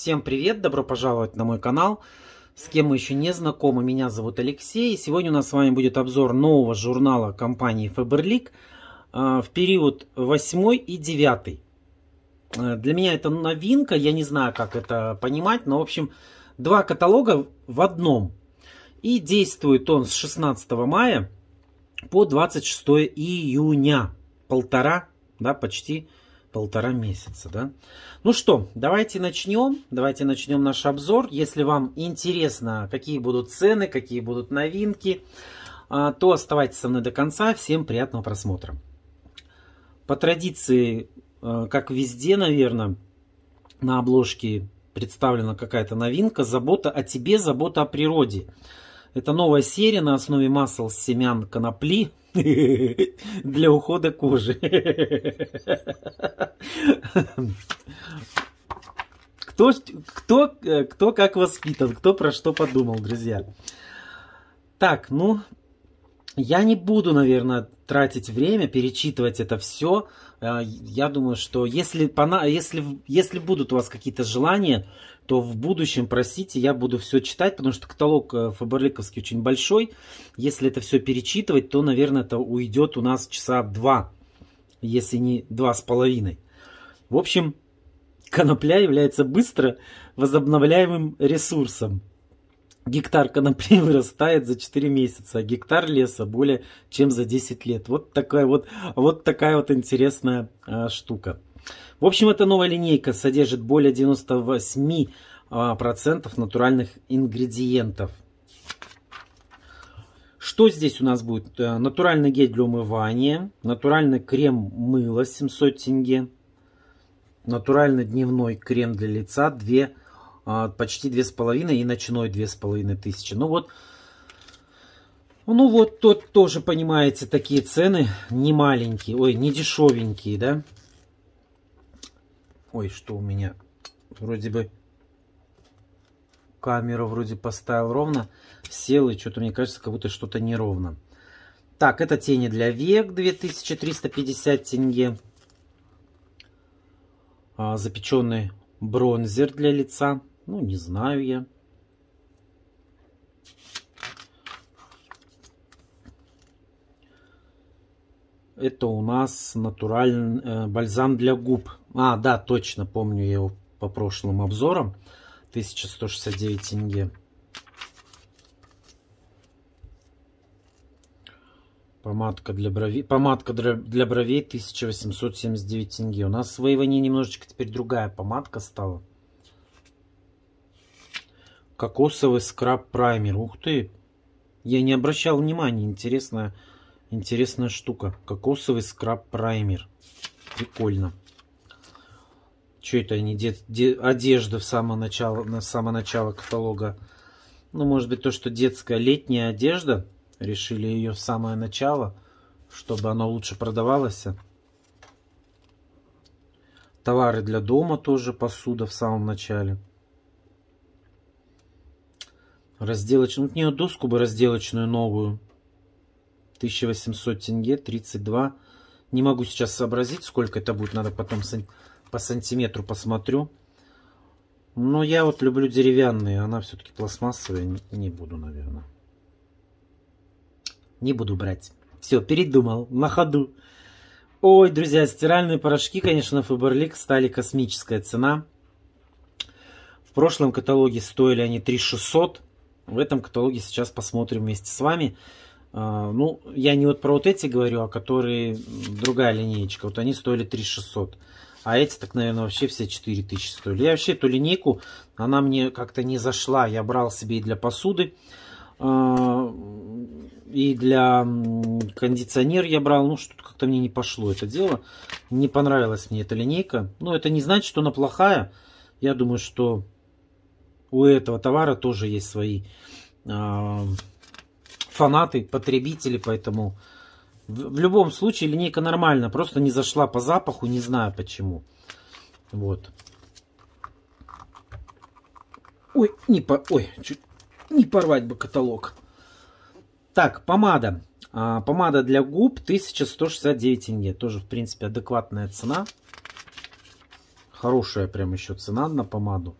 Всем привет, добро пожаловать на мой канал. С кем мы еще не знакомы, меня зовут Алексей. сегодня у нас с вами будет обзор нового журнала компании Faberlic а, в период 8 и 9. А, для меня это новинка, я не знаю, как это понимать, но, в общем, два каталога в одном. И действует он с 16 мая по 26 июня. Полтора, да, почти полтора месяца, да. Ну что, давайте начнем, давайте начнем наш обзор. Если вам интересно, какие будут цены, какие будут новинки, а, то оставайтесь со мной до конца. Всем приятного просмотра. По традиции, а, как везде, наверное, на обложке представлена какая-то новинка. Забота о тебе, забота о природе. Это новая серия на основе масел семян конопли для ухода кожи. Кто, кто, э, кто как воспитан, кто про что подумал, друзья. Так, ну, я не буду, наверное, тратить время, перечитывать это все. Э, я думаю, что если, если, если будут у вас какие-то желания, то в будущем, простите, я буду все читать, потому что каталог э, Фаберликовский очень большой. Если это все перечитывать, то, наверное, это уйдет у нас часа два, если не два с половиной. В общем, конопля является быстро возобновляемым ресурсом. Гектар конопли вырастает за 4 месяца, а гектар леса более чем за 10 лет. Вот такая вот, вот, такая вот интересная а, штука. В общем, эта новая линейка содержит более 98% а, натуральных ингредиентов. Что здесь у нас будет? Э, натуральный гель для умывания, натуральный крем мыло 700 тенге, натуральный дневной крем для лица 2, а, почти 2,5 и ночной 2500. Ну вот, ну вот тут тоже, понимаете, такие цены не маленькие, ой, не дешевенькие, да? Ой, что у меня? Вроде бы камера вроде поставил ровно, сел, и что-то мне кажется, как будто что-то неровно. Так, это тени для век, 2350 тенге. А, запеченный бронзер для лица, ну не знаю я. Это у нас натуральный э, бальзам для губ. А, да, точно, помню я его по прошлым обзорам. 1169 тенге. Помадка для бровей. Помадка для для бровей 1879 тенге. У нас в Эйвоне немножечко теперь другая помадка стала. Кокосовый скраб праймер. Ух ты! Я не обращал внимания. Интересная Интересная штука. Кокосовый скраб-праймер. Прикольно. Что это они? Де, де, одежда в самое, начало, на самое начало каталога. Ну, может быть, то, что детская летняя одежда. Решили ее в самое начало, чтобы она лучше продавалась. Товары для дома тоже, посуда в самом начале. Разделочную. Вот мне доску бы разделочную новую 1800 тенге, 32. Не могу сейчас сообразить, сколько это будет. Надо потом по сантиметру посмотрю. Но я вот люблю деревянные. Она все-таки пластмассовая. Не буду, наверное. Не буду брать. Все, передумал. На ходу. Ой, друзья, стиральные порошки, конечно, Фаберлик стали космическая цена. В прошлом каталоге стоили они 3600. В этом каталоге сейчас посмотрим вместе с вами. А, ну, я не вот про вот эти говорю, а которые другая линеечка. Вот они стоили 3600. А эти, так, наверное, вообще все 4000 стоили. Я вообще эту линейку, она мне как-то не зашла. Я брал себе и для посуды, а, и для кондиционер я брал. Ну, что-то как-то мне не пошло это дело. Не понравилась мне эта линейка. Но ну, это не значит, что она плохая. Я думаю, что у этого товара тоже есть свои а, фанаты, потребители, поэтому в, в любом случае линейка нормально, просто не зашла по запаху, не знаю почему. Вот. Ой, не по... Ой, чуть не порвать бы каталог. Так, помада. А, помада для губ 1169 тенге. Тоже, в принципе, адекватная цена. Хорошая прям еще цена на помаду.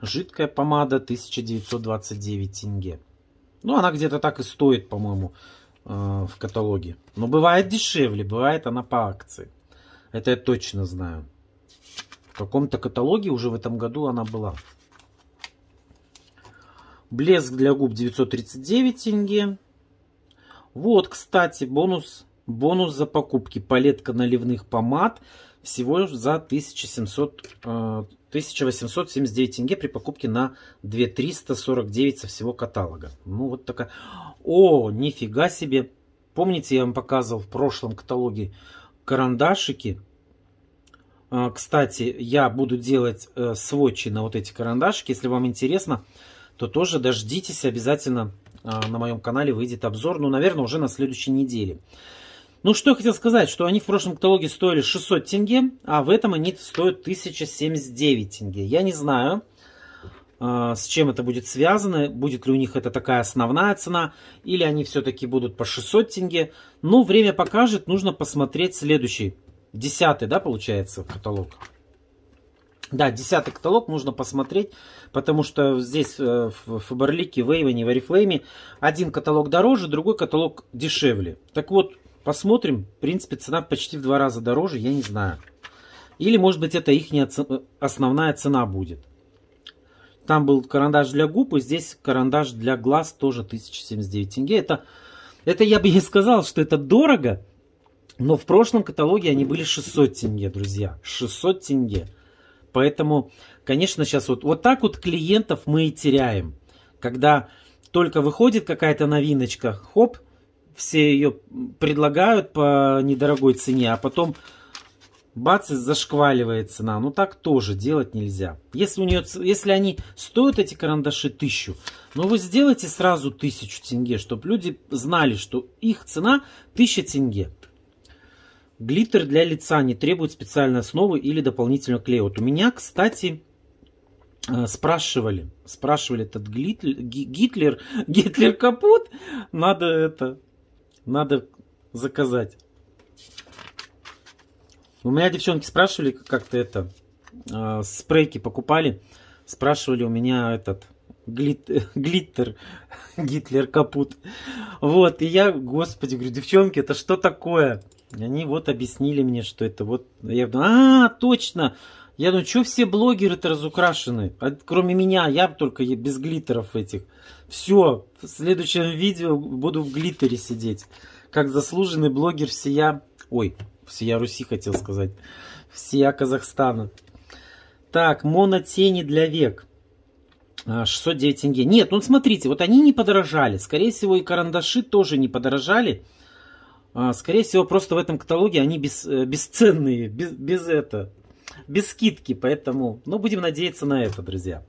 Жидкая помада 1929 тенге. Ну, она где-то так и стоит, по-моему, э, в каталоге. Но бывает дешевле, бывает она по акции. Это я точно знаю. В каком-то каталоге уже в этом году она была. Блеск для губ 939 тенге. Вот, кстати, бонус, бонус за покупки. Палетка наливных помад всего за 1700, 1879 э, тенге при покупке на 2349 со всего каталога. Ну, вот такая... О, нифига себе! Помните, я вам показывал в прошлом каталоге карандашики? Э, кстати, я буду делать э, сводчи на вот эти карандашики. Если вам интересно, то тоже дождитесь. Обязательно на моем канале выйдет обзор. Ну, наверное, уже на следующей неделе. Ну, что я хотел сказать, что они в прошлом каталоге стоили 600 тенге, а в этом они стоят 1079 тенге. Я не знаю, а, с чем это будет связано, будет ли у них это такая основная цена, или они все-таки будут по 600 тенге. Но ну, время покажет, нужно посмотреть следующий, десятый, да, получается, каталог. Да, десятый каталог нужно посмотреть, потому что здесь в Фаберлике, в Эйвене, в Арифлейме один каталог дороже, другой каталог дешевле. Так вот, Посмотрим. В принципе, цена почти в два раза дороже, я не знаю. Или, может быть, это их основная цена будет. Там был карандаш для губ, и здесь карандаш для глаз тоже 1079 тенге. Это, это я бы не сказал, что это дорого, но в прошлом каталоге они были 600 тенге, друзья. 600 тенге. Поэтому, конечно, сейчас вот, вот так вот клиентов мы и теряем. Когда только выходит какая-то новиночка, хоп – все ее предлагают по недорогой цене, а потом бац, и зашкваливает цена. Ну так тоже делать нельзя. Если, у нее, если они стоят, эти карандаши, тысячу, ну вы сделайте сразу тысячу тенге, чтобы люди знали, что их цена тысяча тенге. Глиттер для лица не требует специальной основы или дополнительного клея. Вот у меня, кстати, э, спрашивали, спрашивали этот Гитлер, Гитлер, Гитлер капут, надо это надо заказать. У меня девчонки спрашивали как-то это, э, а, спрейки покупали, спрашивали у меня этот глит, глиттер, Гитлер капут. Вот, и я, господи, говорю, девчонки, это что такое? они вот объяснили мне, что это вот, я думаю, а, точно, я думаю, что все блогеры-то разукрашены? А, кроме меня, я только без глиттеров этих. Все, в следующем видео буду в глиттере сидеть. Как заслуженный блогер всея... Ой, всея Руси хотел сказать. Всея Казахстана. Так, монотени для век. 609 а, тенге. Нет, ну смотрите, вот они не подорожали. Скорее всего, и карандаши тоже не подорожали. А, скорее всего, просто в этом каталоге они без, э, бесценные, без, без это без скидки, поэтому, ну, будем надеяться на это, друзья.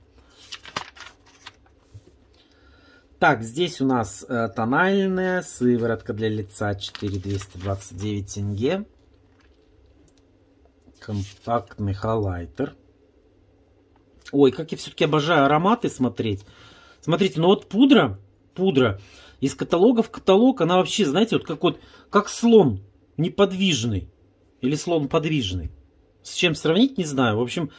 Так, здесь у нас э, тональная сыворотка для лица 4229 тенге. Компактный халайтер. Ой, как я все-таки обожаю ароматы смотреть. Смотрите, ну вот пудра, пудра из каталога в каталог, она вообще, знаете, вот как вот, как слон неподвижный или слон подвижный. С чем сравнить, не знаю. В общем,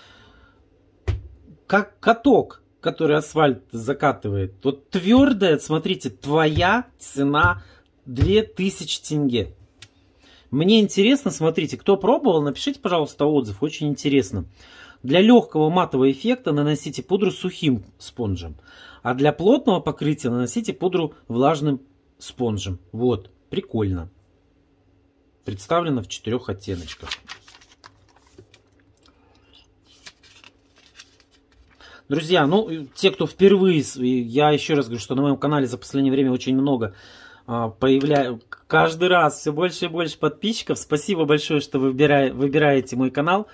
как каток, который асфальт закатывает. Вот твердая, смотрите, твоя цена 2000 тенге. Мне интересно, смотрите, кто пробовал, напишите, пожалуйста, отзыв, очень интересно. Для легкого матового эффекта наносите пудру сухим спонжем, а для плотного покрытия наносите пудру влажным спонжем. Вот, прикольно. Представлено в четырех оттеночках. Друзья, ну, те, кто впервые, я еще раз говорю, что на моем канале за последнее время очень много а, появляю каждый раз все больше и больше подписчиков. Спасибо большое, что выбирай, выбираете мой канал.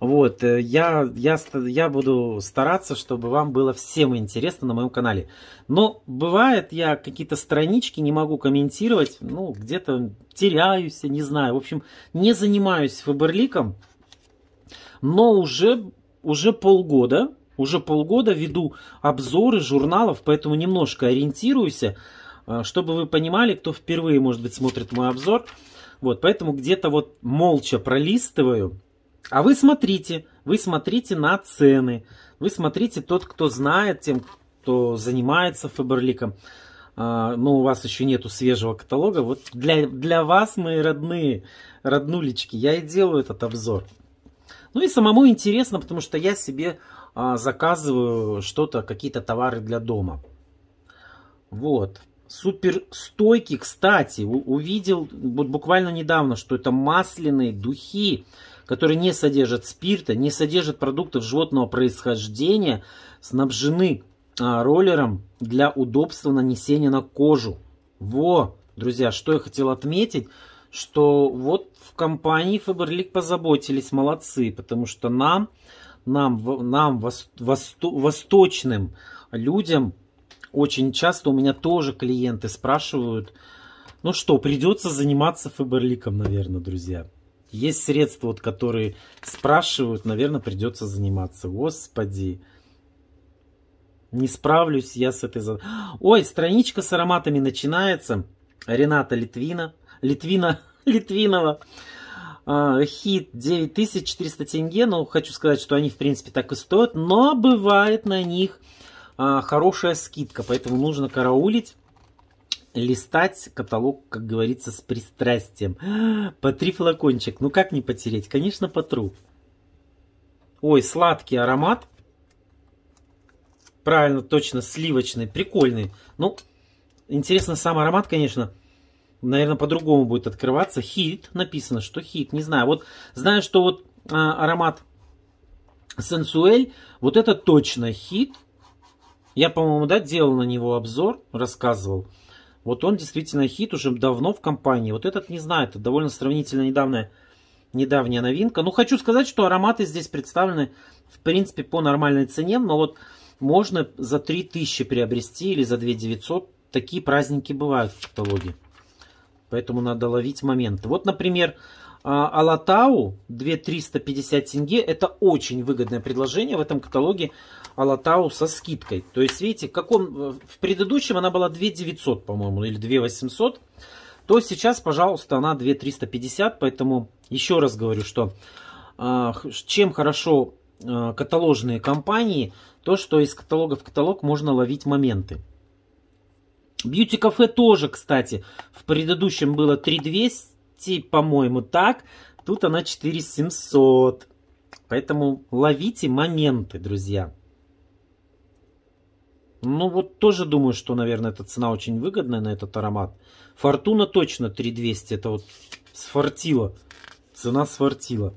Вот, э, я, я, я буду стараться, чтобы вам было всем интересно на моем канале. Но бывает, я какие-то странички не могу комментировать, ну, где-то теряюсь, не знаю. В общем, не занимаюсь фаберликом, но уже, уже полгода уже полгода веду обзоры журналов, поэтому немножко ориентируюсь, э, чтобы вы понимали, кто впервые, может быть, смотрит мой обзор. Вот, поэтому где-то вот молча пролистываю. А вы смотрите, вы смотрите на цены, вы смотрите тот, кто знает, тем, кто занимается Фаберликом. А, но у вас еще нету свежего каталога. Вот для, для вас, мои родные, роднулечки, я и делаю этот обзор. Ну и самому интересно, потому что я себе а, заказываю что-то, какие-то товары для дома. Вот. Супер стойки, кстати, увидел буквально недавно, что это масляные духи, которые не содержат спирта, не содержат продуктов животного происхождения, снабжены а, роллером для удобства нанесения на кожу. Во, друзья, что я хотел отметить, что вот в компании Faberlic позаботились, молодцы, потому что нам нам, нам восто, восточным людям, очень часто у меня тоже клиенты спрашивают, ну что, придется заниматься фаберликом, наверное, друзья. Есть средства, вот, которые спрашивают, наверное, придется заниматься. Господи, не справлюсь я с этой задачей. Ой, страничка с ароматами начинается. Рената Литвина. Литвина, Литвинова. А, хит 9400 тенге, но хочу сказать, что они в принципе так и стоят, но бывает на них а, хорошая скидка, поэтому нужно караулить листать каталог, как говорится, с пристрастием. По три флакончик. Ну как не потереть? Конечно, потру. Ой, сладкий аромат. Правильно, точно, сливочный, прикольный. Ну, интересно, сам аромат, конечно, наверное, по-другому будет открываться. Хит, написано, что хит, не знаю. Вот знаю, что вот а, аромат сенсуэль, вот это точно хит. Я, по-моему, да, делал на него обзор, рассказывал. Вот он действительно хит уже давно в компании. Вот этот, не знаю, это довольно сравнительно недавняя, недавняя новинка. Ну, хочу сказать, что ароматы здесь представлены, в принципе, по нормальной цене. Но вот можно за 3000 приобрести или за 2900. Такие праздники бывают в каталоге. Поэтому надо ловить момент. Вот, например, а, Алатау 2350 тенге. Это очень выгодное предложение в этом каталоге Алатау со скидкой. То есть, видите, как он, э, в предыдущем она была 2900, по-моему, или 2800. То сейчас, пожалуйста, она 2350. Поэтому еще раз говорю, что а, чем хорошо э, каталожные компании, то, что из каталога в каталог можно ловить моменты. Бьюти-кафе тоже, кстати, в предыдущем было 3200, по-моему, так. Тут она 4700. Поэтому ловите моменты, друзья. Ну вот тоже думаю, что, наверное, эта цена очень выгодная на этот аромат. Фортуна точно 3200. Это вот сфортила. Цена сфортила.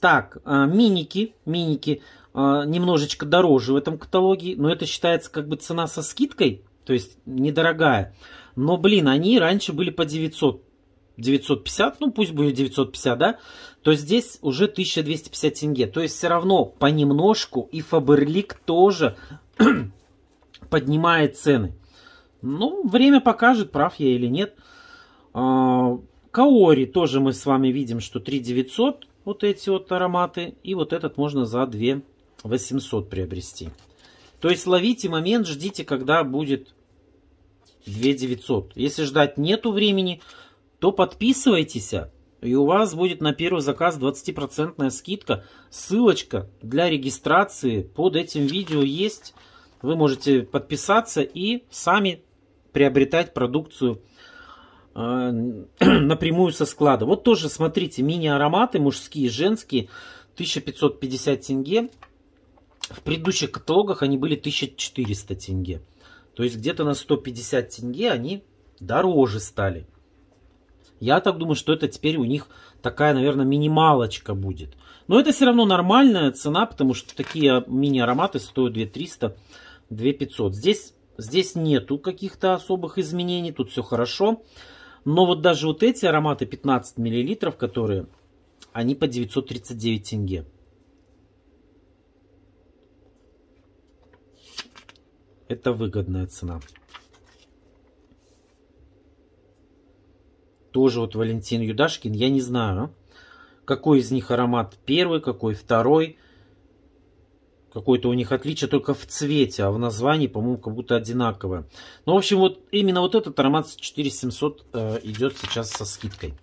Так, а, миники, миники а, немножечко дороже в этом каталоге, но это считается как бы цена со скидкой. То есть недорогая. Но, блин, они раньше были по 900 950, ну пусть будет 950, да, то здесь уже 1250 тенге. То есть все равно понемножку и Фаберлик тоже поднимает цены. Ну, время покажет, прав я или нет. А, Каори тоже мы с вами видим, что 3900, вот эти вот ароматы, и вот этот можно за 2800 приобрести. То есть ловите момент, ждите, когда будет 2900. Если ждать нету времени, то подписывайтесь, и у вас будет на первый заказ 20% скидка. Ссылочка для регистрации под этим видео есть. Вы можете подписаться и сами приобретать продукцию э, напрямую со склада. Вот тоже, смотрите, мини-ароматы мужские, женские, 1550 тенге. В предыдущих каталогах они были 1400 тенге. То есть где-то на 150 тенге они дороже стали. Я так думаю, что это теперь у них такая, наверное, минималочка будет. Но это все равно нормальная цена, потому что такие мини-ароматы стоят 2300, 2500. Здесь, здесь нету каких-то особых изменений, тут все хорошо. Но вот даже вот эти ароматы 15 мл, которые, они по 939 тенге. Это выгодная цена. Тоже вот Валентин Юдашкин. Я не знаю, какой из них аромат первый, какой второй. Какое-то у них отличие только в цвете, а в названии, по-моему, как будто одинаковое. Ну, в общем, вот именно вот этот аромат 4700 э, идет сейчас со скидкой.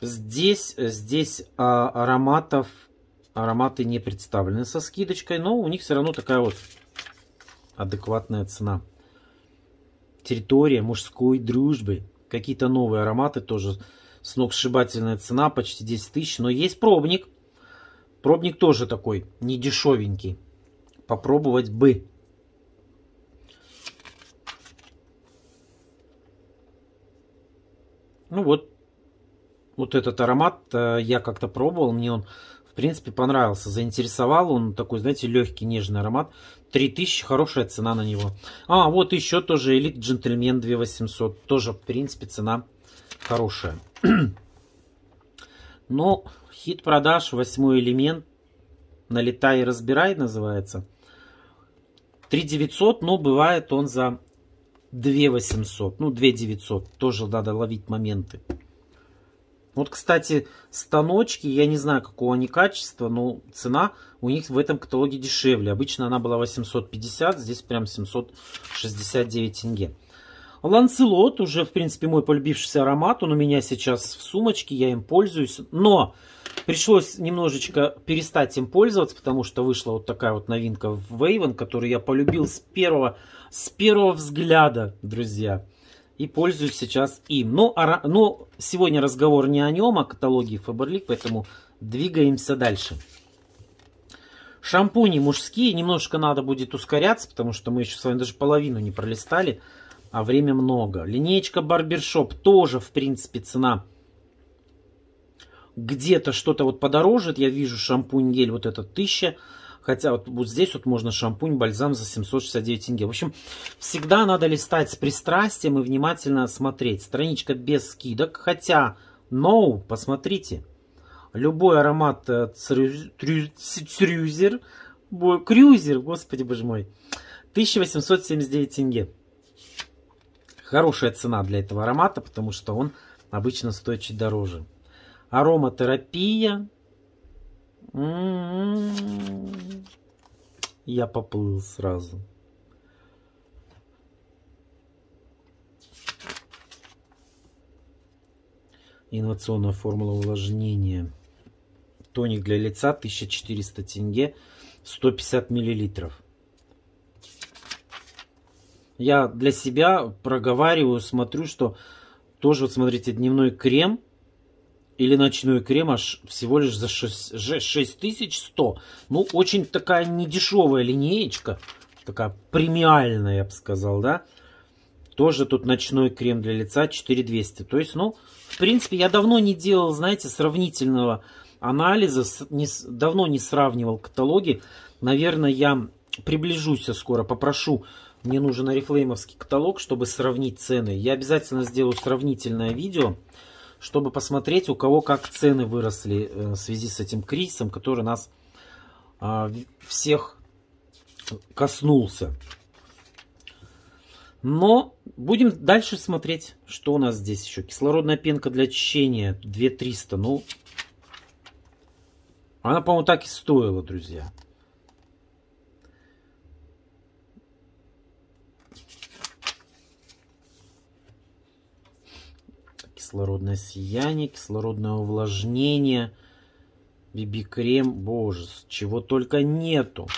Здесь, э, здесь а, ароматов Ароматы не представлены со скидочкой, но у них все равно такая вот адекватная цена. Территория мужской дружбы. Какие-то новые ароматы тоже сногсшибательная цена, почти 10 тысяч. Но есть пробник. Пробник тоже такой, не дешевенький. Попробовать бы. Ну вот, вот этот аромат э, я как-то пробовал, мне он принципе, понравился, заинтересовал. Он такой, знаете, легкий, нежный аромат. 3000, хорошая цена на него. А, вот еще тоже Elite Gentleman 2800. Тоже, в принципе, цена хорошая. Но хит продаж, восьмой элемент, налетай и разбирай называется. 3900, но бывает он за 2800, ну 2900. Тоже надо ловить моменты. Вот, кстати, станочки, я не знаю, какого они качества, но цена у них в этом каталоге дешевле. Обычно она была 850, здесь прям 769 тенге. Ланцелот, уже, в принципе, мой полюбившийся аромат, он у меня сейчас в сумочке, я им пользуюсь, но пришлось немножечко перестать им пользоваться, потому что вышла вот такая вот новинка в Вейвен, которую я полюбил с первого, с первого взгляда, друзья и пользуюсь сейчас им. Но, а, но сегодня разговор не о нем, а о каталоге Faberlic, поэтому двигаемся дальше. Шампуни мужские, немножко надо будет ускоряться, потому что мы еще с вами даже половину не пролистали, а время много. Линеечка Барбершоп тоже, в принципе, цена где-то что-то вот подороже. Я вижу шампунь-гель вот этот 1000 Хотя вот, вот здесь вот можно шампунь, бальзам за 769 тенге. В общем, всегда надо листать с пристрастием и внимательно смотреть. Страничка без скидок, хотя, no, посмотрите. Любой аромат э, црюзер, црюзер крюзер, господи боже мой, 1879 тенге. Хорошая цена для этого аромата, потому что он обычно стоит чуть дороже. Ароматерапия, М-м-м. Я поплыл сразу. Инновационная формула увлажнения. Тоник для лица 1400 тенге 150 миллилитров. Я для себя проговариваю, смотрю, что тоже, вот смотрите, дневной крем – или ночной крем аж всего лишь за 6, 6100. Ну, очень такая недешевая линеечка. Такая премиальная, я бы сказал, да. Тоже тут ночной крем для лица 4200. То есть, ну, в принципе, я давно не делал, знаете, сравнительного анализа. Не, давно не сравнивал каталоги. Наверное, я приближусь скоро, попрошу. Мне нужен орифлеймовский каталог, чтобы сравнить цены. Я обязательно сделаю сравнительное видео чтобы посмотреть, у кого как цены выросли э, в связи с этим кризисом, который нас а, всех коснулся. Но будем дальше смотреть, что у нас здесь еще. Кислородная пенка для очищения 2300. Ну, она, по-моему, так и стоила, друзья. кислородное сияние, кислородное увлажнение, биби-крем. Боже, чего только нету.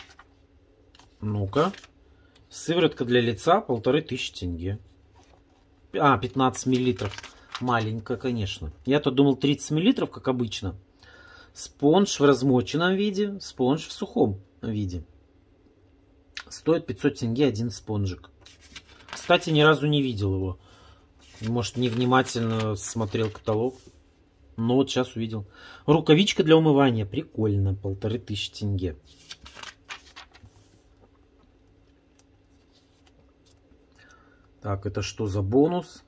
Ну-ка. Сыворотка для лица полторы тысячи тенге. А, 15 миллилитров. Маленькая, конечно. Я-то думал 30 миллилитров, как обычно. Спонж в размоченном виде, спонж в сухом виде. Стоит 500 тенге один спонжик. Кстати, ни разу не видел его. Может, невнимательно смотрел каталог. Но ну, вот сейчас увидел. Рукавичка для умывания. Прикольно. Полторы тысячи тенге. Так, это что за бонус?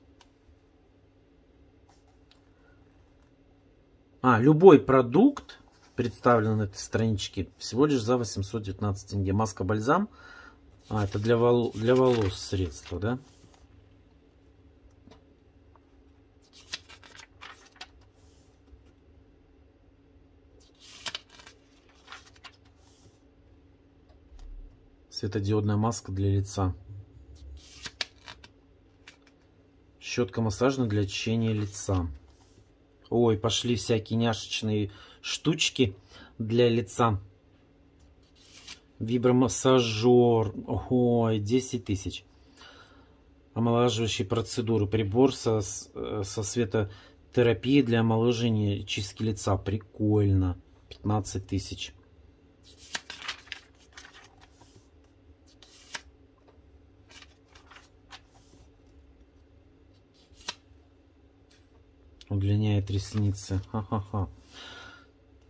А, любой продукт представлен на этой страничке всего лишь за 819 тенге. Маска-бальзам. А, это для, вол... для волос средство, да? Светодиодная маска для лица. Щетка массажная для очищения лица. Ой, пошли всякие няшечные штучки для лица. Вибромассажер. Ой, 10 тысяч. Омолаживающие процедуры. Прибор со, э, со светотерапией для омоложения чистки лица. Прикольно. 15 тысяч. Удлиняет ресницы. Ха-ха-ха.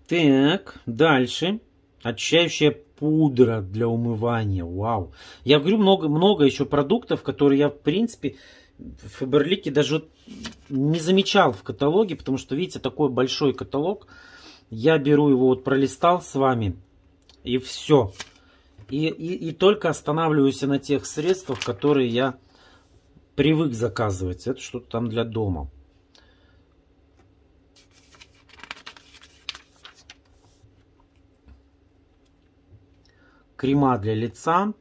Так, дальше. Очищающая пудра для умывания. Вау. Я говорю, много, много еще продуктов, которые я, в принципе, в Фаберлике даже не замечал в каталоге, потому что, видите, такой большой каталог. Я беру его, вот пролистал с вами, и все. И, и, и только останавливаюсь на тех средствах, которые я привык заказывать. Это что-то там для дома. крема для лица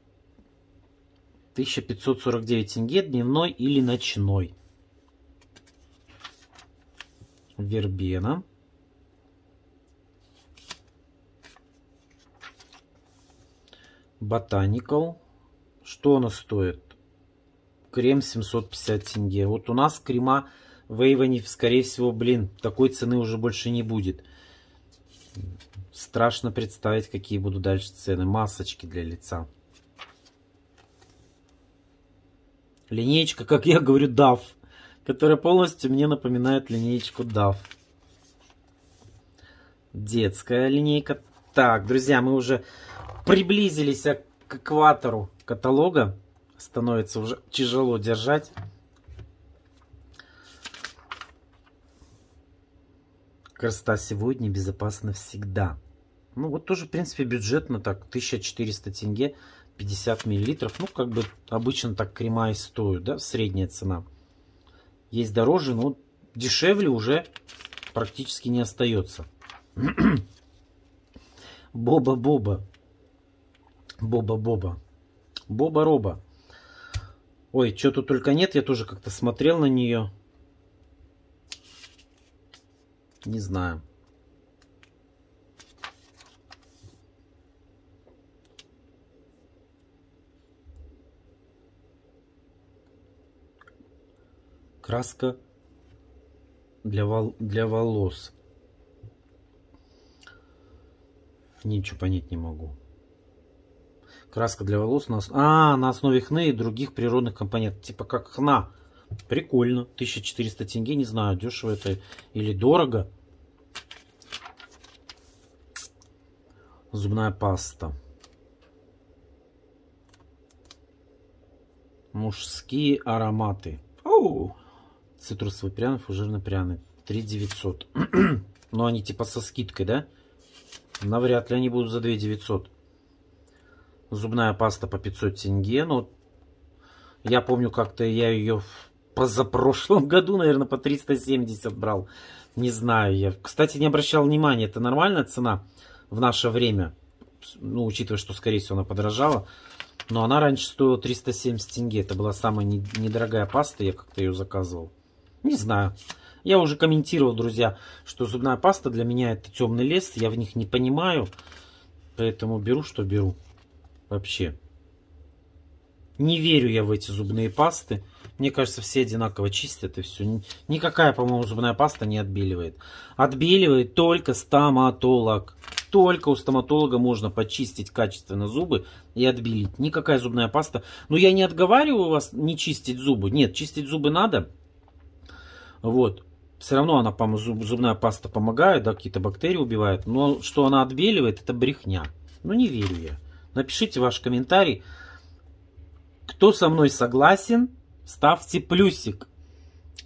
1549 тенге, дневной или ночной. Вербена. Ботаникал. Что она стоит? Крем 750 тенге. Вот у нас крема в Эйвоне, скорее всего, блин, такой цены уже больше не будет. Страшно представить, какие будут дальше цены. Масочки для лица. Линеечка, как я говорю, DAF. Которая полностью мне напоминает линеечку DAF. Детская линейка. Так, друзья, мы уже приблизились к экватору каталога. Становится уже тяжело держать. Красота сегодня, безопасно всегда. Ну, вот тоже, в принципе, бюджетно так, 1400 тенге, 50 миллилитров. Ну, как бы обычно так крема и стоят, да, средняя цена. Есть дороже, но дешевле уже практически не остается. Боба-боба. Боба-боба. Боба-роба. Ой, что тут только нет, я тоже как-то смотрел на нее. Не знаю. Краска для, вол... для волос. Ничего понять не могу. Краска для волос на, а, на основе хны и других природных компонентов. Типа как хна. Прикольно. 1400 тенге, не знаю, дешево это или дорого. Зубная паста. Мужские ароматы. Оу! Цитрусовый пряный, фужерный пряный. 3900. Но они типа со скидкой, да? Навряд ли они будут за 2900. Зубная паста по 500 тенге. но я помню, как-то я ее позапрошлом году, наверное, по 370 брал. Не знаю я. Кстати, не обращал внимания, это нормальная цена в наше время. Ну, учитывая, что, скорее всего, она подорожала. Но она раньше стоила 370 тенге. Это была самая недорогая паста, я как-то ее заказывал. Не знаю. Я уже комментировал, друзья, что зубная паста для меня это темный лес. Я в них не понимаю. Поэтому беру, что беру. Вообще. Не верю я в эти зубные пасты. Мне кажется, все одинаково чистят и все. Никакая, по-моему, зубная паста не отбеливает. Отбеливает только стоматолог. Только у стоматолога можно почистить качественно зубы и отбелить. Никакая зубная паста. Но ну, я не отговариваю вас не чистить зубы. Нет, чистить зубы надо. Вот. Все равно она, по-моему, зубная паста помогает, да, какие-то бактерии убивает. Но что она отбеливает, это брехня. Ну, не верю я. Напишите ваш комментарий. Кто со мной согласен, ставьте плюсик.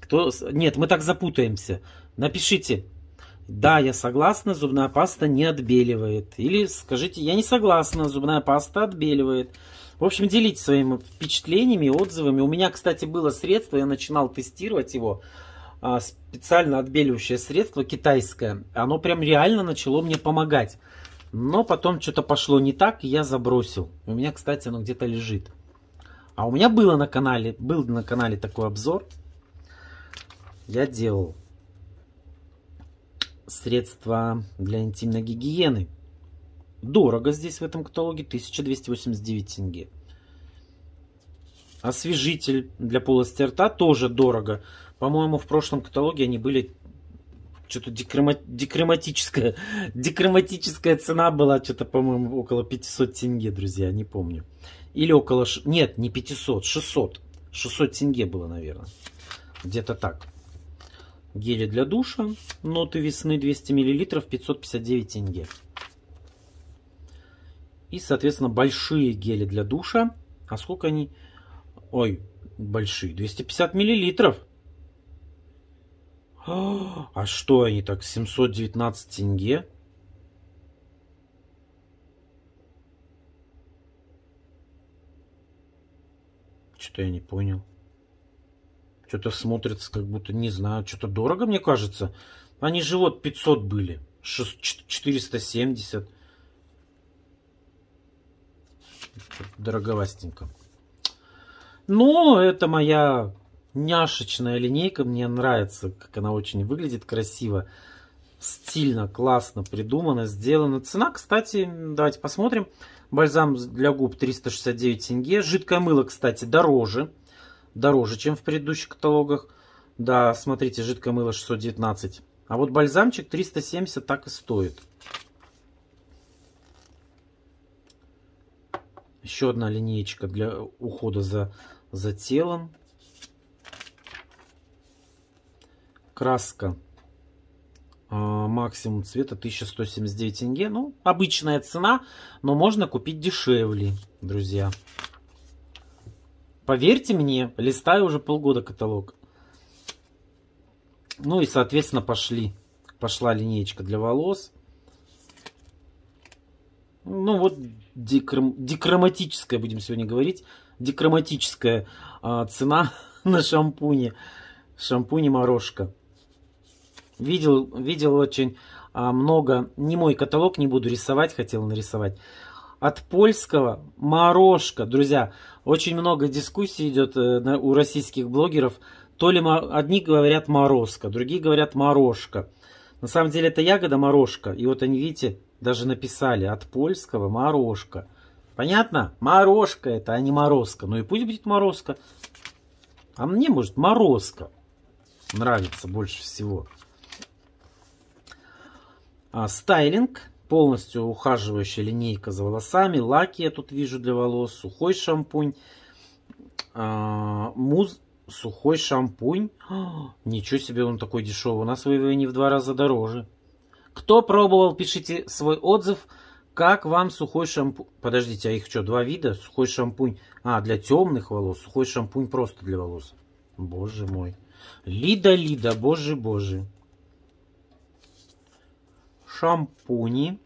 Кто... Нет, мы так запутаемся. Напишите, да, я согласна, зубная паста не отбеливает. Или скажите, я не согласна, зубная паста отбеливает. В общем, делитесь своими впечатлениями, отзывами. У меня, кстати, было средство, я начинал тестировать его. А, специально отбеливающее средство китайское. Оно прям реально начало мне помогать. Но потом что-то пошло не так, и я забросил. У меня, кстати, оно где-то лежит. А у меня было на канале, был на канале такой обзор. Я делал средства для интимной гигиены. Дорого здесь в этом каталоге, 1289 тенге. Освежитель для полости рта тоже дорого. По-моему, в прошлом каталоге они были что-то декрема... декрематическая, декрематическая цена была, что-то, по-моему, около 500 тенге, друзья, не помню. Или около... Нет, не 500, 600. 600 тенге было, наверное. Где-то так. Гели для душа. Ноты весны 200 мл, 559 тенге. И, соответственно, большие гели для душа. А сколько они? Ой, большие. 250 миллилитров. А что они так? 719 тенге? Что-то я не понял. Что-то смотрится, как будто, не знаю, что-то дорого, мне кажется. Они же вот 500 были. 470. Дороговастенько. Но это моя няшечная линейка. Мне нравится, как она очень выглядит красиво. Стильно, классно придумано, сделано. Цена, кстати, давайте посмотрим. Бальзам для губ 369 тенге. Жидкое мыло, кстати, дороже. Дороже, чем в предыдущих каталогах. Да, смотрите, жидкое мыло 619. А вот бальзамчик 370 так и стоит. Еще одна линеечка для ухода за, за телом. Краска Э, максимум цвета 1179 тенге. Ну, обычная цена, но можно купить дешевле, друзья. Поверьте мне, листаю уже полгода каталог. Ну и, соответственно, пошли. Пошла линейка для волос. Ну вот, декром, декроматическая, будем сегодня говорить, декроматическая а, цена на шампуне. Шампунь и морожка. Видел, видел очень а, много. Не мой каталог, не буду рисовать, хотел нарисовать. От польского морожка, друзья. Очень много дискуссий идет э, на, у российских блогеров. То ли одни говорят морозка, другие говорят морожка. На самом деле это ягода морожка. И вот они, видите, даже написали от польского морожка. Понятно? Морожка это, а не морозка. Ну и пусть будет морозка. А мне, может, морозка нравится больше всего. А, стайлинг, полностью ухаживающая линейка за волосами, лаки я тут вижу для волос, сухой шампунь, а, муз, сухой шампунь. ничего себе, он такой дешевый. У нас вы не в два раза дороже. Кто пробовал, пишите свой отзыв. Как вам сухой шампунь? Подождите, а их что, два вида? Сухой шампунь. А, для темных волос. Сухой шампунь просто для волос. Боже мой. Лида, Лида, боже, боже шампуни.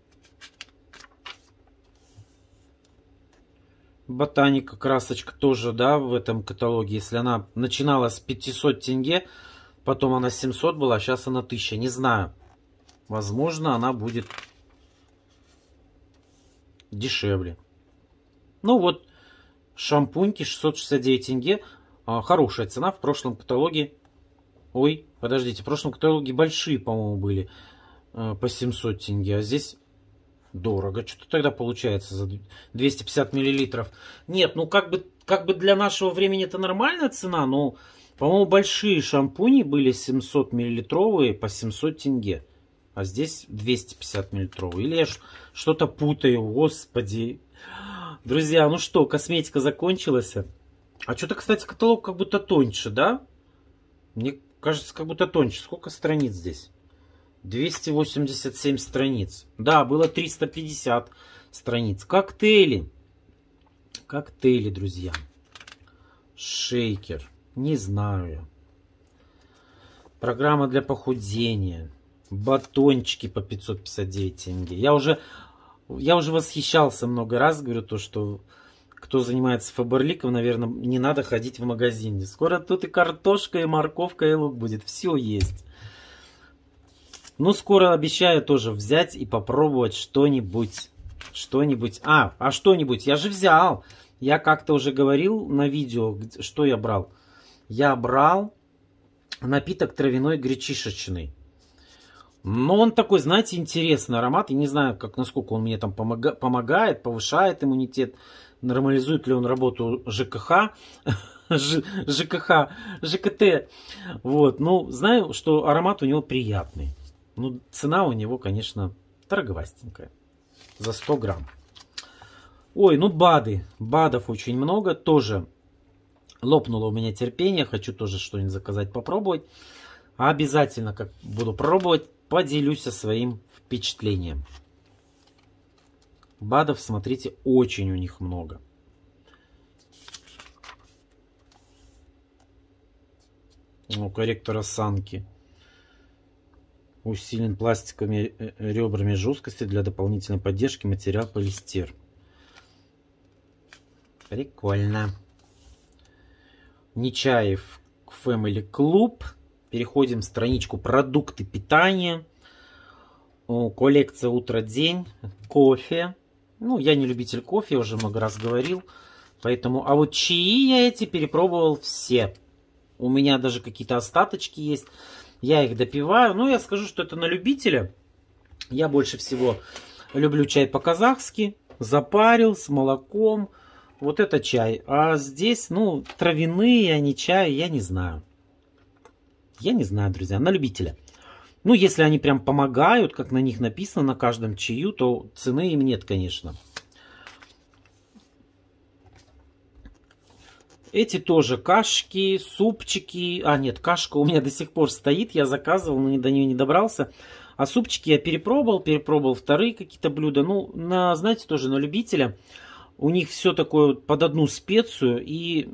Ботаника красочка тоже, да, в этом каталоге. Если она начинала с 500 тенге, потом она 700 была, сейчас а она 1000. Не знаю. Возможно, она будет дешевле. Ну вот, шампуньки 669 тенге. А, хорошая цена. В прошлом каталоге... Ой, подождите, в прошлом каталоге большие, по-моему, были. Э, по 700 тенге, а здесь дорого. Что -то тогда получается за 250 миллилитров? Нет, ну как бы, как бы для нашего времени это нормальная цена, но, по-моему, большие шампуни были 700 миллилитровые по 700 тенге. А здесь 250 миллилитровые. Или я что-то путаю, господи. Друзья, ну что, косметика закончилась. А что-то, кстати, каталог как будто тоньше, да? Мне кажется, как будто тоньше. Сколько страниц здесь? 287 страниц. Да, было 350 страниц. Коктейли. Коктейли, друзья. Шейкер. Не знаю. Программа для похудения. Батончики по 559 тенге. Я уже, я уже восхищался много раз. Говорю то, что кто занимается фаберликом, наверное, не надо ходить в магазине. Скоро тут и картошка, и морковка, и лук будет. Все есть. Ну, скоро обещаю тоже взять и попробовать что-нибудь. Что-нибудь. А, а что-нибудь я же взял. Я как-то уже говорил на видео, что я брал. Я брал напиток травяной гречишечный. Но он такой, знаете, интересный аромат. Я не знаю, как, насколько он мне там помога помогает, повышает иммунитет, нормализует ли он работу ЖКХ, ЖКХ, ЖКТ. Вот, ну, знаю, что аромат у него приятный. Ну, цена у него, конечно, дороговастенькая. За 100 грамм. Ой, ну БАДы. БАДов очень много. Тоже лопнуло у меня терпение. Хочу тоже что-нибудь заказать, попробовать. обязательно, как буду пробовать, поделюсь со своим впечатлением. БАДов, смотрите, очень у них много. Ну, корректор осанки усилен пластиковыми э, э, ребрами жесткости для дополнительной поддержки материал полистир. Прикольно. Нечаев Family Club. Переходим в страничку продукты питания. Коллекция утро-день. Кофе. Ну, я не любитель кофе, я уже много раз говорил. Поэтому, а вот чаи я эти перепробовал все. У меня даже какие-то остаточки есть. Я их допиваю. Ну, я скажу, что это на любителя. Я больше всего люблю чай по-казахски. Запарил с молоком. Вот это чай. А здесь, ну, травяные они чай, я не знаю. Я не знаю, друзья, на любителя. Ну, если они прям помогают, как на них написано на каждом чаю, то цены им нет, конечно. Эти тоже кашки, супчики. А, нет, кашка у меня до сих пор стоит. Я заказывал, но до нее не добрался. А супчики я перепробовал, перепробовал вторые какие-то блюда. Ну, на, знаете, тоже на любителя. У них все такое под одну специю и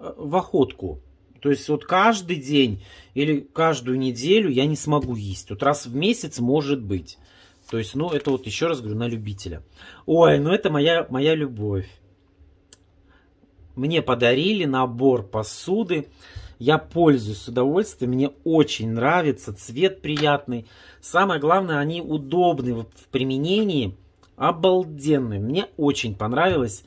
э, в охотку. То есть вот каждый день или каждую неделю я не смогу есть. Вот раз в месяц может быть. То есть, ну, это вот еще раз говорю, на любителя. Ой, ну это моя, моя любовь. Мне подарили набор посуды. Я пользуюсь с удовольствием. Мне очень нравится. Цвет приятный. Самое главное, они удобны в применении. Обалденные. Мне очень понравилось.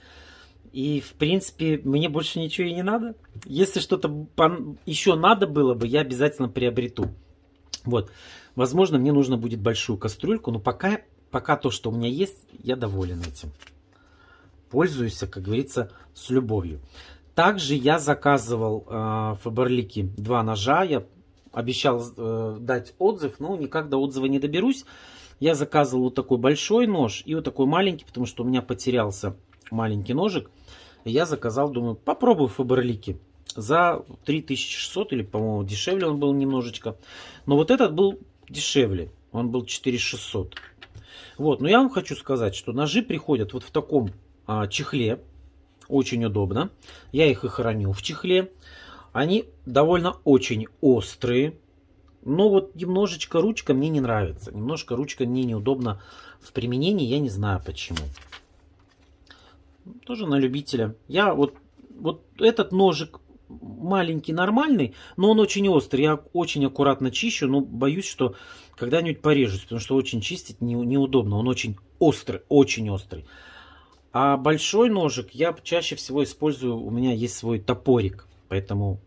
И, в принципе, мне больше ничего и не надо. Если что-то еще надо было бы, я обязательно приобрету. Вот. Возможно, мне нужно будет большую кастрюльку, но пока, пока то, что у меня есть, я доволен этим пользуйся, как говорится, с любовью. Также я заказывал э, Фаберлики два ножа. Я обещал э, дать отзыв, но никак до отзыва не доберусь. Я заказывал вот такой большой нож и вот такой маленький, потому что у меня потерялся маленький ножик. Я заказал, думаю, попробую Фаберлики за 3600 или, по-моему, дешевле он был немножечко. Но вот этот был дешевле, он был 4600. Вот, но я вам хочу сказать, что ножи приходят вот в таком а, чехле. Очень удобно. Я их и храню в чехле. Они довольно очень острые. Но вот немножечко ручка мне не нравится. Немножко ручка мне неудобна в применении. Я не знаю почему. Тоже на любителя. Я вот, вот этот ножик маленький, нормальный, но он очень острый. Я очень аккуратно чищу, но боюсь, что когда-нибудь порежусь, потому что очень чистить не, неудобно. Он очень острый, очень острый. А большой ножик я чаще всего использую, у меня есть свой топорик, поэтому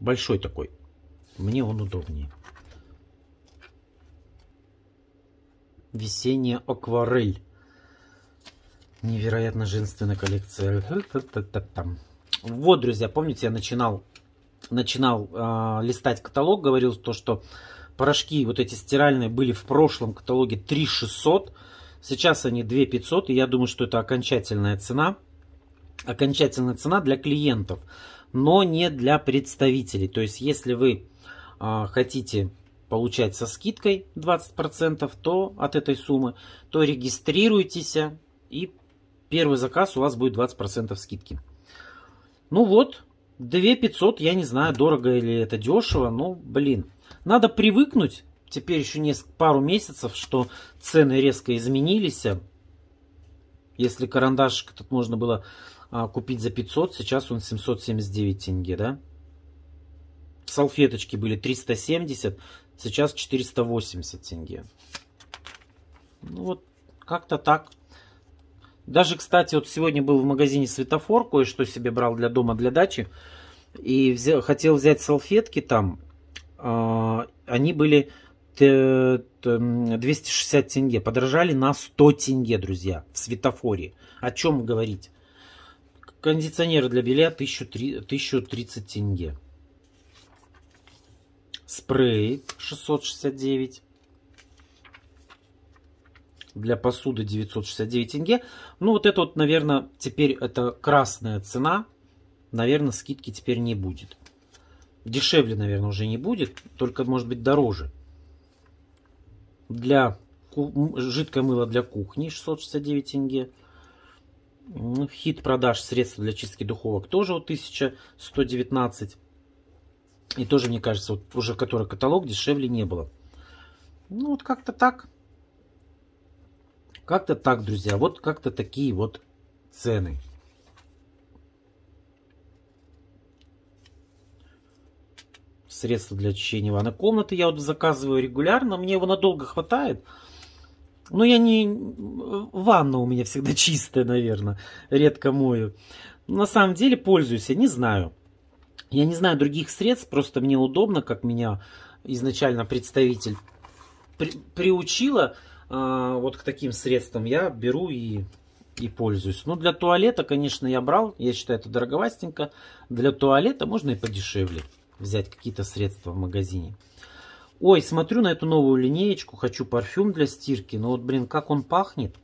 большой такой. Мне он удобнее. Весенняя акварель. Невероятно женственная коллекция. Вот, друзья, помните, я начинал, начинал э, листать каталог, говорил то, что порошки вот эти стиральные были в прошлом каталоге 3600. 600 Сейчас они 2500, и я думаю, что это окончательная цена. Окончательная цена для клиентов, но не для представителей. То есть, если вы а, хотите получать со скидкой 20%, то от этой суммы, то регистрируйтесь, и первый заказ у вас будет 20% скидки. Ну вот, 2500, я не знаю, дорого или это дешево, но, блин, надо привыкнуть теперь еще несколько, пару месяцев, что цены резко изменились. Если карандашик этот можно было а, купить за 500, сейчас он 779 тенге, да? Салфеточки были 370, сейчас 480 тенге. Ну вот, как-то так. Даже, кстати, вот сегодня был в магазине светофор, кое-что себе брал для дома, для дачи. И взял, хотел взять салфетки там. Э, они были 260 эм, тенге. Подорожали на 100 тенге, друзья, в светофоре. О чем говорить? Кондиционеры для белья 1030 тенге. Спрей 669. Для посуды 969 тенге. Ну вот это вот, наверное, теперь это красная цена. Наверное, скидки теперь не будет. Дешевле, наверное, уже не будет. Только, может быть, дороже для жидкое мыло для кухни 669 тенге. Хит продаж средств для чистки духовок тоже вот 1119. И тоже, мне кажется, вот уже который каталог дешевле не было. Ну вот как-то так. Как-то так, друзья. Вот как-то такие вот цены. средство для очищения ванной комнаты. Я вот заказываю регулярно, мне его надолго хватает. Но ну, я не... Ванна у меня всегда чистая, наверное. Редко мою. на самом деле пользуюсь, я не знаю. Я не знаю других средств, просто мне удобно, как меня изначально представитель при, приучила э, вот к таким средствам. Я беру и, и пользуюсь. Ну, для туалета, конечно, я брал. Я считаю, это дороговастенько. Для туалета можно и подешевле взять какие-то средства в магазине. Ой, смотрю на эту новую линеечку, хочу парфюм для стирки, но вот, блин, как он пахнет.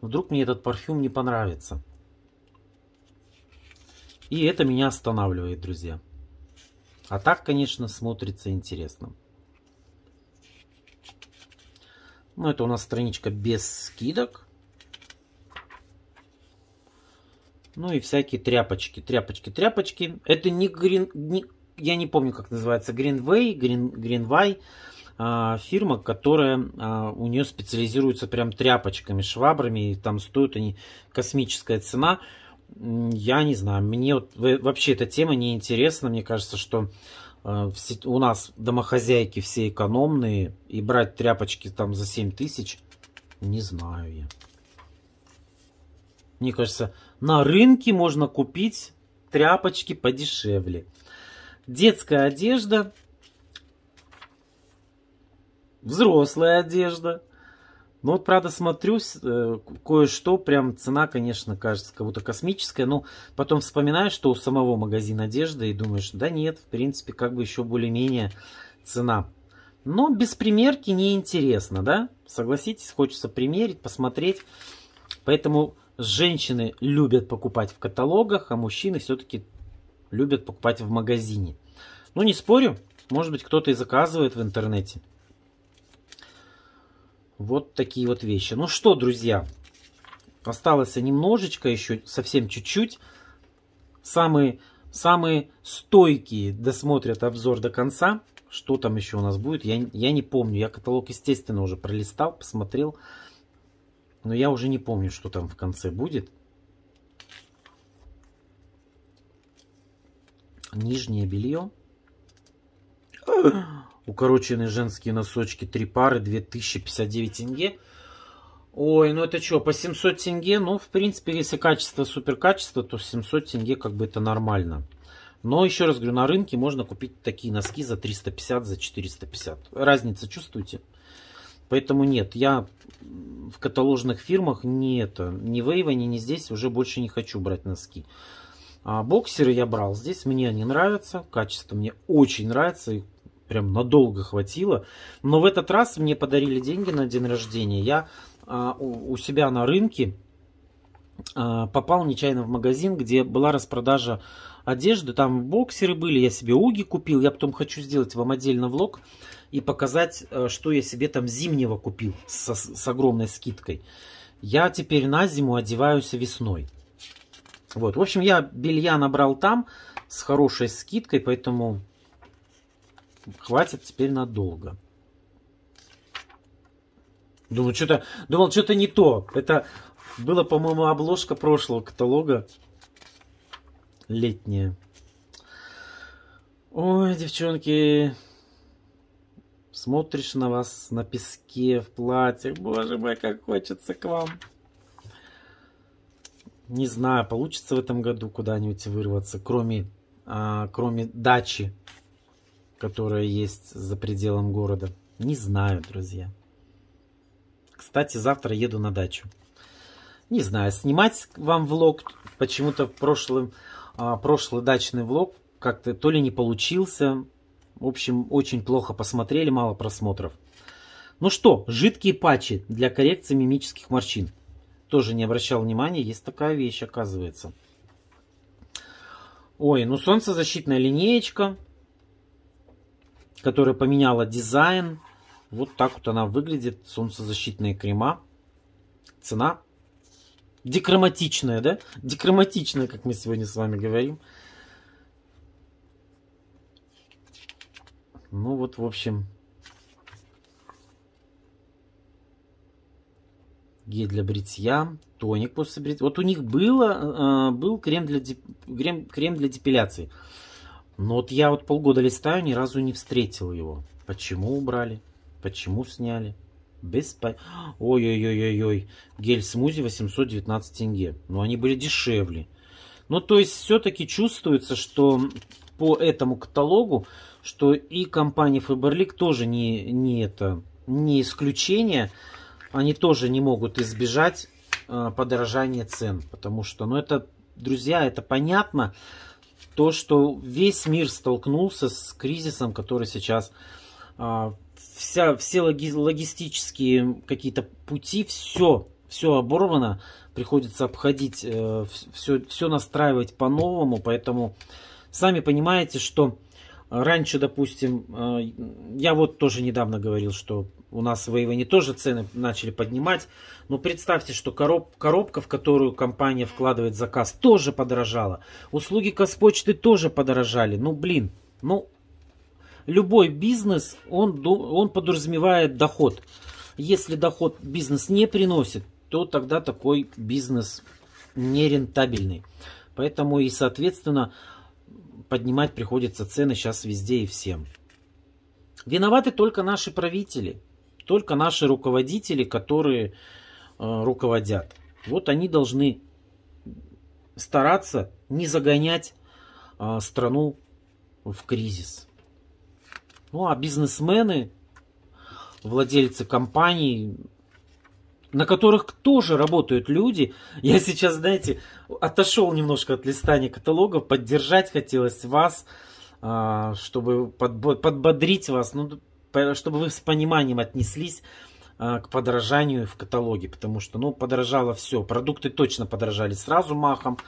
Вдруг мне этот парфюм не понравится. И это меня останавливает, друзья. А так, конечно, смотрится интересно. Ну, это у нас страничка без скидок. Ну и всякие тряпочки, тряпочки, тряпочки. Это не, грин, не я не помню, как называется, Greenway, Green, Greenway, а, фирма, которая а, у нее специализируется прям тряпочками, швабрами, и там стоят они космическая цена. Я не знаю, мне вот, вообще эта тема не интересна, мне кажется, что а, у нас домохозяйки все экономные, и брать тряпочки там за 7 тысяч, не знаю я. Мне кажется, на рынке можно купить тряпочки подешевле детская одежда, взрослая одежда. Ну вот, правда, смотрю, э, кое-что, прям цена, конечно, кажется как будто космическая, но потом вспоминаю, что у самого магазин одежды, и думаешь, да нет, в принципе, как бы еще более-менее цена. Но без примерки неинтересно, да? Согласитесь, хочется примерить, посмотреть. Поэтому женщины любят покупать в каталогах, а мужчины все-таки любят покупать в магазине. Ну, не спорю, может быть, кто-то и заказывает в интернете. Вот такие вот вещи. Ну что, друзья, осталось немножечко, еще совсем чуть-чуть. Самые, самые стойкие досмотрят обзор до конца. Что там еще у нас будет, я, я не помню. Я каталог, естественно, уже пролистал, посмотрел. Но я уже не помню, что там в конце будет. нижнее белье. Укороченные женские носочки, три пары, 2059 тенге. Ой, ну это что, по 700 тенге? Ну, в принципе, если качество супер качество, то 700 тенге как бы это нормально. Но еще раз говорю, на рынке можно купить такие носки за 350, за 450. Разница чувствуете? Поэтому нет, я в каталожных фирмах не это, ни Вейва, ни, ни здесь уже больше не хочу брать носки. А боксеры я брал. Здесь мне они нравятся. Качество мне очень нравится. и прям надолго хватило. Но в этот раз мне подарили деньги на день рождения. Я а, у, у себя на рынке а, попал нечаянно в магазин, где была распродажа одежды. Там боксеры были. Я себе уги купил. Я потом хочу сделать вам отдельно влог и показать, э, что я себе там зимнего купил с, с огромной скидкой. Я теперь на зиму одеваюсь весной. Вот, в общем, я белья набрал там с хорошей скидкой, поэтому хватит теперь надолго. Думал, что-то думал, что-то не то. Это была, по-моему, обложка прошлого каталога летняя. Ой, девчонки, смотришь на вас на песке в платье. Боже мой, как хочется к вам. Не знаю, получится в этом году куда-нибудь вырваться, кроме, а, кроме дачи, которая есть за пределом города. Не знаю, друзья. Кстати, завтра еду на дачу. Не знаю, снимать вам влог. Почему-то прошлый, а, прошлый дачный влог как-то то ли не получился. В общем, очень плохо посмотрели, мало просмотров. Ну что, жидкие патчи для коррекции мимических морщин. Тоже не обращал внимания, есть такая вещь, оказывается. Ой, ну солнцезащитная линеечка, которая поменяла дизайн. Вот так вот она выглядит, солнцезащитные крема. Цена декроматичная, да? Декроматичная, как мы сегодня с вами говорим. Ну вот, в общем, гель для бритья, тоник после бритья. Вот у них было, э, был крем для, деп... крем, крем для депиляции. Но вот я вот полгода листаю, ни разу не встретил его. Почему убрали? Почему сняли? Без Ой-ой-ой-ой-ой. Гель смузи 819 тенге. Но они были дешевле. Ну, то есть, все-таки чувствуется, что по этому каталогу, что и компания Фаберлик тоже не, не это, не исключение они тоже не могут избежать э, подорожания цен, потому что, ну это, друзья, это понятно, то, что весь мир столкнулся с кризисом, который сейчас а, вся, все логи, логистические какие-то пути, все, все оборвано, приходится обходить, все, э, все настраивать по-новому, поэтому сами понимаете, что Раньше, допустим, э, я вот тоже недавно говорил, что у нас в Эйвене тоже цены начали поднимать. Но представьте, что короб, коробка, в которую компания вкладывает заказ, тоже подорожала. Услуги коспочты тоже подорожали. Ну, блин, ну, любой бизнес, он, он подразумевает доход. Если доход бизнес не приносит, то тогда такой бизнес нерентабельный. Поэтому и, соответственно, поднимать приходится цены сейчас везде и всем. Виноваты только наши правители, только наши руководители, которые э, руководят. Вот они должны стараться не загонять э, страну в кризис. Ну а бизнесмены, владельцы компаний, на которых тоже работают люди. Я сейчас, знаете, отошел немножко от листания каталога, поддержать хотелось вас, а, чтобы подбодрить вас, ну, чтобы вы с пониманием отнеслись а, к подорожанию в каталоге, потому что, ну, подорожало все, продукты точно подорожали сразу махом.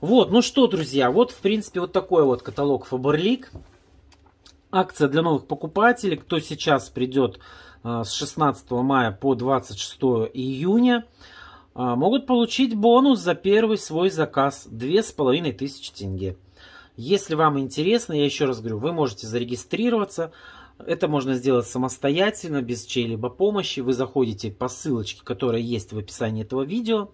Вот, ну что, друзья, вот, в принципе, вот такой вот каталог Faberlic. Акция для новых покупателей, кто сейчас придет а, с 16 мая по 26 июня а, могут получить бонус за первый свой заказ 2500 тенге. Если вам интересно, я еще раз говорю, вы можете зарегистрироваться. Это можно сделать самостоятельно, без чьей-либо помощи. Вы заходите по ссылочке, которая есть в описании этого видео,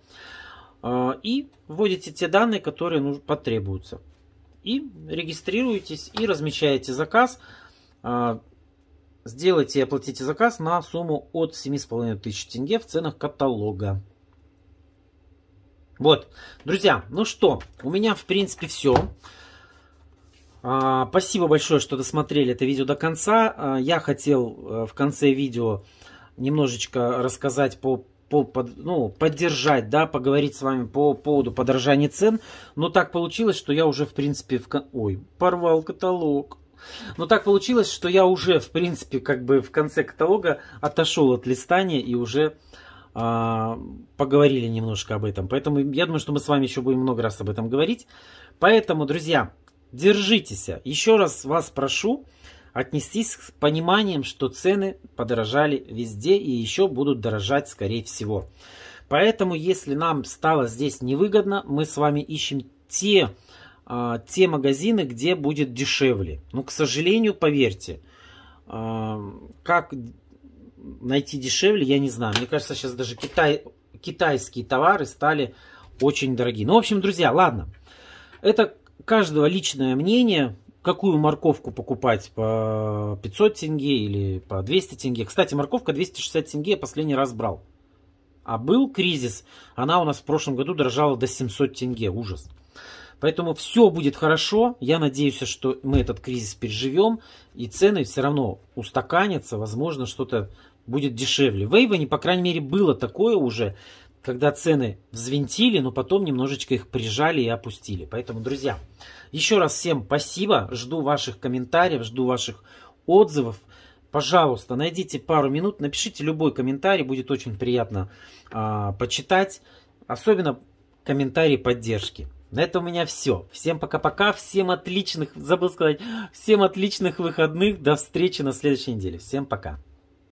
а, и вводите те данные, которые ну, потребуются. И регистрируетесь и размещаете заказ сделайте и оплатите заказ на сумму от 7500 тенге в ценах каталога. Вот, друзья, ну что, у меня в принципе все. А, спасибо большое, что досмотрели это видео до конца. А, я хотел э, в конце видео немножечко рассказать по по, под, ну, поддержать, да, поговорить с вами по поводу подорожания цен. Но так получилось, что я уже, в принципе, в... Ой, порвал каталог. Но так получилось, что я уже, в принципе, как бы в конце каталога отошел от листания и уже а, поговорили немножко об этом. Поэтому я думаю, что мы с вами еще будем много раз об этом говорить. Поэтому, друзья, держитесь. Еще раз вас прошу отнестись с пониманием, что цены подорожали везде и еще будут дорожать, скорее всего. Поэтому, если нам стало здесь невыгодно, мы с вами ищем те а, те магазины, где будет дешевле. Но, ну, к сожалению, поверьте, а, как найти дешевле, я не знаю. Мне кажется, сейчас даже Китай, китайские товары стали очень дорогие. Ну, в общем, друзья, ладно. Это каждого личное мнение, какую морковку покупать по 500 тенге или по 200 тенге. Кстати, морковка 260 тенге я последний раз брал. А был кризис, она у нас в прошлом году дрожала до 700 тенге, ужас. Поэтому все будет хорошо. Я надеюсь, что мы этот кризис переживем. И цены все равно устаканятся. Возможно, что-то будет дешевле. В Эйвоне, по крайней мере, было такое уже, когда цены взвинтили, но потом немножечко их прижали и опустили. Поэтому, друзья, еще раз всем спасибо. Жду ваших комментариев, жду ваших отзывов. Пожалуйста, найдите пару минут, напишите любой комментарий, будет очень приятно а, почитать. Особенно комментарии поддержки. На это у меня все. Всем пока-пока, всем отличных, забыл сказать, всем отличных выходных. До встречи на следующей неделе. Всем пока.